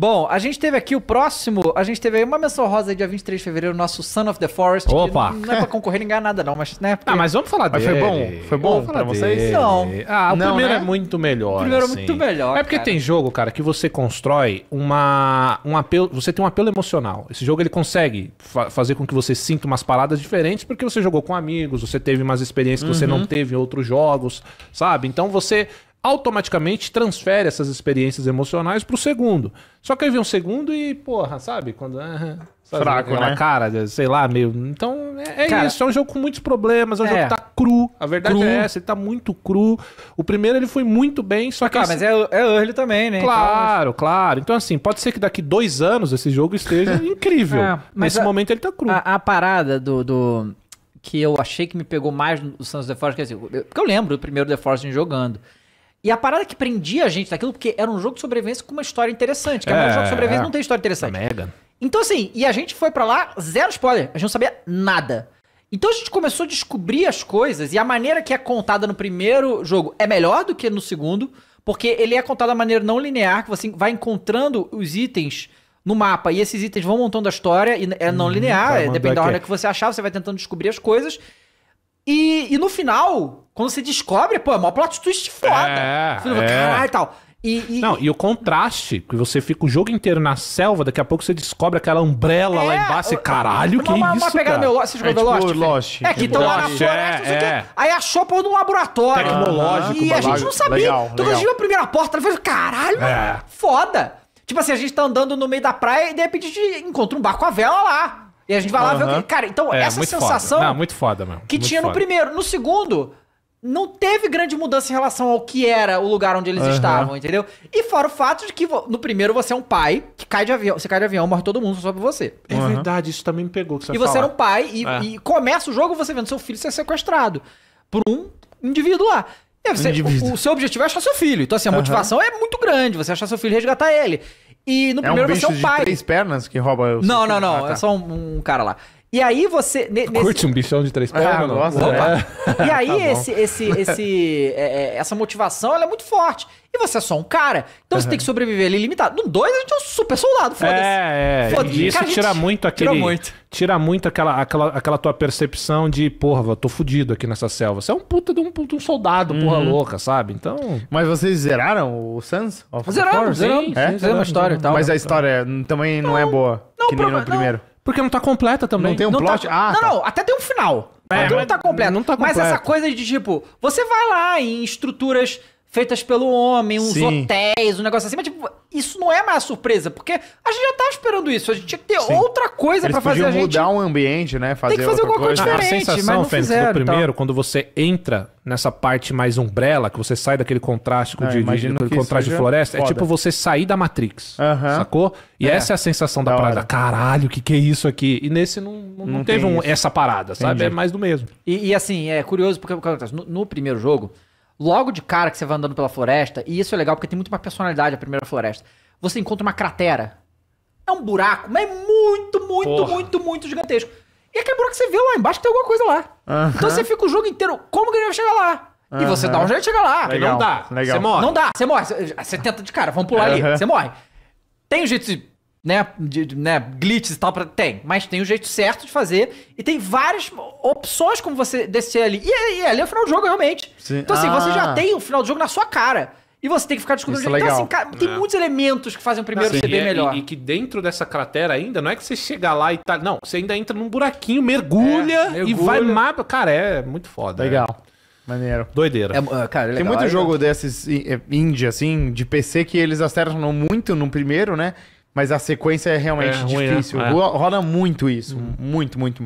Bom, a gente teve aqui o próximo, a gente teve aí uma menção rosa dia 23 de fevereiro, nosso Son of the Forest. Opa! Não, é pra concorrer ninguém nada não, mas né? Porque... Ah, mas vamos falar mas dele. Foi bom? Foi bom pra dele. vocês? Não. Ah, o não, primeiro né? é muito melhor. O primeiro é assim. é muito melhor, É porque cara. tem jogo, cara, que você constrói uma, um apelo, você tem um apelo emocional. Esse jogo ele consegue fa fazer com que você sinta umas paradas diferentes porque você jogou com amigos, você teve umas experiências que uhum. você não uhum. teve em outros jogos, sabe? Então você automaticamente transfere essas experiências emocionais pro segundo. Só que aí vem um segundo e, porra, sabe? Quando. Ah, sabe, Fraco, né? cara, sei lá, meio. Então, é, é cara, isso. É um jogo com muitos problemas. É um é. jogo que tá cru. A verdade cru. é essa, ele tá muito cru. O primeiro ele foi muito bem, só que. Ah, esse... mas é, é early também, né? Então, claro, então, claro. Então, assim, pode ser que daqui dois anos esse jogo esteja incrível. É, mas Nesse a, momento ele tá cru. A, a parada do... do que eu achei que me pegou mais no Santos The Force, quer dizer, é assim, eu, porque eu lembro do primeiro The Force jogando. E a parada que prendia a gente daquilo, porque era um jogo de sobrevivência com uma história interessante. Que é, a maioria dos jogos de é, sobrevivência é, não tem história interessante. Mega. Então, assim, e a gente foi para lá, zero spoiler. A gente não sabia nada. Então a gente começou a descobrir as coisas e a maneira que é contada no primeiro jogo é melhor do que no segundo, porque ele é contado da maneira não linear, que você vai encontrando os itens no mapa e esses itens vão montando a história e é não hum, linear, tá, depende da hora que você achar, você vai tentando descobrir as coisas. E, e no final, quando você descobre, pô, é uma plot twist foda. É, você é. Caralho e tal. E, e, não, e o contraste, que você fica o jogo inteiro na selva, daqui a pouco você descobre aquela umbrella é, lá embaixo, e caralho, uma, que uma, isso, uma pegada cara? Meio, você é jogou é, tipo, Lost? Lost? É, que estão tipo lá na floresta, é, é. aí achou pô no laboratório. Tecnológico. E a gente não sabia. Todo então, dia a gente viu a primeira porta, falei, caralho, é. foda. Tipo assim, a gente tá andando no meio da praia e de repente a gente encontra um barco à vela lá. E a gente vai lá ver o que... Cara, então é, essa sensação... Foda. Não, muito foda, mano. Que muito tinha foda. no primeiro. No segundo não teve grande mudança em relação ao que era o lugar onde eles uhum. estavam, entendeu? E fora o fato de que no primeiro você é um pai que cai de avião, você cai de avião, morre todo mundo, só sobe você. É uhum. verdade, isso também me pegou. Você e você falar. era um pai e, é. e, começa o jogo você vendo seu filho ser sequestrado por um indivíduo lá. Você, indivíduo. O, o, seu objetivo é achar seu filho. Então, assim, a uhum. motivação é muito grande. Você achar seu filho e resgatar ele. E no é primeiro um você é um pai. De três pernas que rouba o Não, não, não. Ah, tá. É só um, um cara lá. E aí você. Nesse... Curte um bichão de três ah, pernas? Ah, não? é. E tá aí tá esse, esse, esse, é, é, essa motivação ela é muito forte. E você é só um cara. Então uhum. você tem que sobreviver ali limitado. No dois a gente é um super soldado, foda-se. É, é. Foda e isso cara, tira muito aquele. Tira muito, tira muito aquela, aquela, aquela tua percepção de, porra, tô fudido aqui nessa selva. Você é um puta de um, puta, um soldado, uhum. porra louca, sabe? Então. Mas vocês zeraram o Sans? Zeraram, zeramos. É? Zeramos a história e tal. Mas a história também não, é não é boa. Não, que nem no primeiro. Não. Porque não tá completa também. Não tem um não tá plot? Tá... Ah, não, tá. não, até tem um final. É, mas, não tá completo. Não tá completo. Mas essa coisa de tipo, você vai lá em estruturas feitas pelo homem, uns Sim. hotéis, um negócio assim. Mas, tipo, isso não é mais surpresa, porque a gente já tava tá esperando isso. A gente tinha que ter Sim. outra coisa para fazer a gente... mudar um ambiente, né? Fazer, Tem que fazer alguma coisa, coisa diferente, A sensação, mas Fênix, do primeiro, quando você entra nessa parte mais umbrella, que você sai daquele contraste com o é, de, de, contraste de floresta, é foda. é tipo você sair da Matrix, sacou? E é. essa é a sensação da, da parada. Caralho, o que, que é isso aqui? E nesse não, não, não teve um, essa parada, sabe? É Entendi. É mais do mesmo. E, e, assim, é curioso, porque no, no primeiro jogo... Logo de cara que você vai andando pela floresta, e isso é legal porque tem muito mais personalidade a primeira floresta. Você encontra uma cratera. É um buraco, mas é muito, muito, Porra. muito, muito gigantesco. E aquele buraco que você vê lá embaixo tem alguma coisa lá. Uh -huh. Então você fica o jogo inteiro, como que ele vai chegar lá? Uh -huh. E você dá um jeito de chegar lá. Legal. Não dá. Legal. Você morre. Não dá, você morre. Você tenta de cara, vamos pular uh -huh. ali. Você morre. Tem um jeito de né, de, de, né, glitches e tal, pra... tem, mas tem o jeito certo de fazer e tem várias opções como você descer ali. E, e ali é o final do jogo, realmente. Sim. Então, assim, ah. você já ah. tem o final do jogo na sua cara. E você tem que ficar descobrindo. Isso é então, legal. Então, assim, cara, tem é. muitos elementos que fazem o primeiro CD é- melhor. E, e, que dentro dessa cratera ainda, não é que você chega lá e tá. Não, você ainda entra num buraquinho, mergulha, é, mergulha. e vai mapa. Cara, é muito foda. Legal. É. Maneiro. Doideira. É, é cara, é legal, Tem muito jogo desses indie, assim, de PC, que eles acertam muito no primeiro, né? Mas a sequência é realmente é, ruim, né? difícil. Né? É. Rola muito isso. Hum. Muito, muito, muito.